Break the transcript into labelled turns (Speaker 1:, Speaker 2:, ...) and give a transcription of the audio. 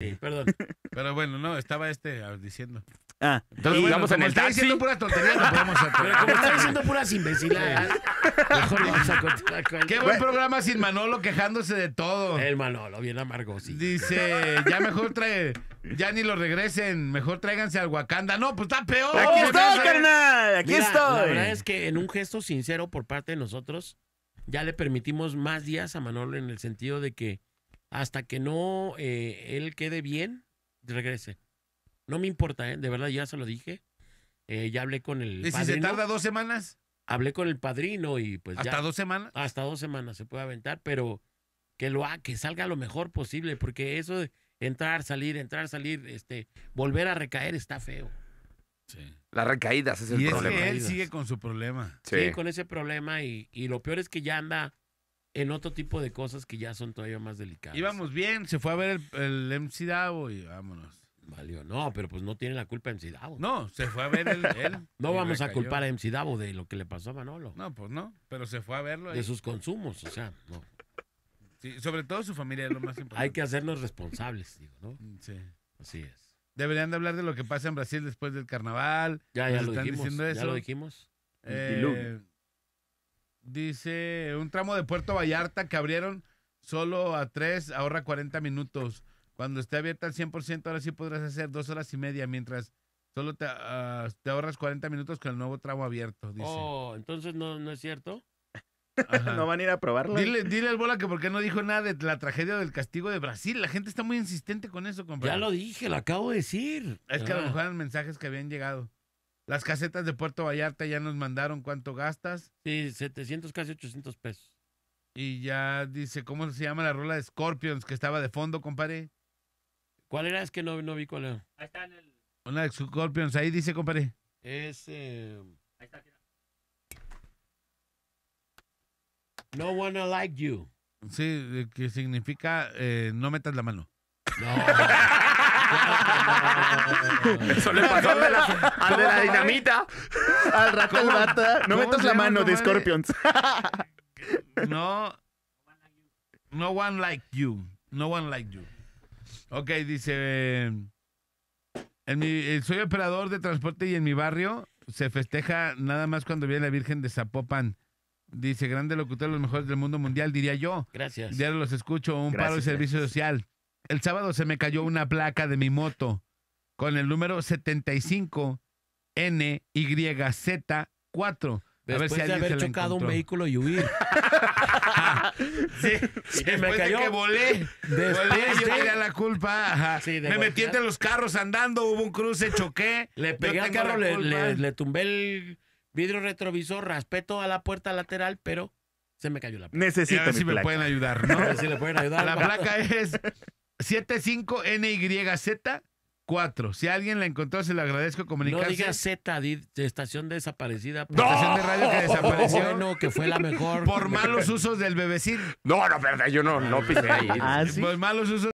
Speaker 1: Sí, perdón. Pero bueno, no, estaba este ah, diciendo. Ah, entonces bueno, vamos en el taxi. diciendo pura tontería, no podemos Pero como está diciendo puras imbecilidades, mejor
Speaker 2: vamos a contar con Qué buen
Speaker 1: programa sin Manolo quejándose de todo.
Speaker 2: El Manolo, bien amargoso.
Speaker 1: Dice, ya mejor trae, ya ni lo regresen, mejor tráiganse al Wakanda. No, pues está peor. Aquí estoy, carnal, aquí estoy. La verdad es que en un gesto sincero por parte de nosotros, ya le
Speaker 2: permitimos más días a Manolo en el sentido de que hasta que no eh, él quede bien, regrese. No me importa, ¿eh? de verdad ya se lo dije. Eh, ya hablé con el. ¿Y padrino. si se tarda dos semanas? Hablé con el padrino y pues. ¿Hasta dos semanas? Hasta dos semanas se puede aventar, pero que lo ah, que salga lo mejor posible, porque eso de entrar, salir, entrar, salir, este, volver a recaer está feo. Sí.
Speaker 1: Las recaídas es el problema. él sigue con su problema. Sí, sí
Speaker 2: con ese problema y, lo peor es que ya anda en otro tipo de cosas que ya son todavía más delicadas.
Speaker 1: Íbamos bien, se fue a ver el, el MC Davo y vámonos. Valió, no, pero pues no tiene la culpa MC Davo. No, se fue a ver él. no vamos a culpar a
Speaker 2: MC Davo de lo que le pasó a Manolo. No,
Speaker 1: pues no, pero se fue a verlo. De sus consumos, o sea, no. Sí, sobre todo su familia es lo más importante. Hay que hacernos responsables, digo, ¿no? Mm, sí. Así es. Deberían de hablar de lo que pasa en Brasil después del carnaval. Ya, ya lo dijimos. Ya lo dijimos. Eh, Dice, un tramo de Puerto Vallarta que abrieron solo a 3, ahorra 40 minutos. Cuando esté abierta al 100%, ahora sí podrás hacer dos horas y media, mientras solo te, ah, ahorras 40 minutos con el nuevo tramo abierto. Oh,
Speaker 2: entonces no, no es cierto.
Speaker 1: no van a ir a probarlo. Dile, dile al bola que por qué no dijo nada de la tragedia del castigo de Brasil. La gente está muy insistente con eso, compadre. Ya lo dije, lo
Speaker 2: acabo de decir. Es que a lo ah. mejor
Speaker 1: eran mensajes que habían llegado. Las casetas de Puerto Vallarta ya nos mandaron cuánto gastas. Sí, 700, casi 800 pesos. Y ya dice, ¿cómo se llama la rola de Scorpions que estaba de fondo, compadre? ¿Cuál era? Es que no, no vi cuál era. Ahí está en el... Una de Scorpions, ahí dice, compadre. Es...
Speaker 2: Eh, ahí está. No wanna
Speaker 1: like you. Sí, que significa eh, no metas la mano. No. Eso pasó al de la, dinamita. Al rato No metas la mano de Scorpions. No. No one like you. No one like you. Ok, dice. en eh, soy operador de transporte y en mi barrio se festeja nada más cuando viene la Virgen de Zapopan. Dice, grande locutor, los mejores del mundo mundial, diría yo. Gracias. Ya los escucho, un paro de servicio social. El sábado se me cayó una placa de mi moto con el número 75 NYZ4. Después a de haber chocado un vehículo y huir. sí, De que volé, volé yo la culpa. me metí entre los carros andando, hubo un cruce, choqué. Le pegué al carro, le, le, tumbé
Speaker 2: el vidrio retrovisor, raspé a la puerta lateral, pero se me cayó la placa. Necesito a ver si me pueden ayudar, ¿no? A si le pueden ayudar. La placa
Speaker 1: es 75NYZ4. Si alguien la encontró, se lo agradezco comunicarse. No
Speaker 2: Z, de estación desaparecida. Pues. Estación de radio que desapareció. Bueno, que fue la mejor. Por malos
Speaker 1: usos del bebecín. No, no, verdad, yo no, no ah, pisé ahí. Por malos usos.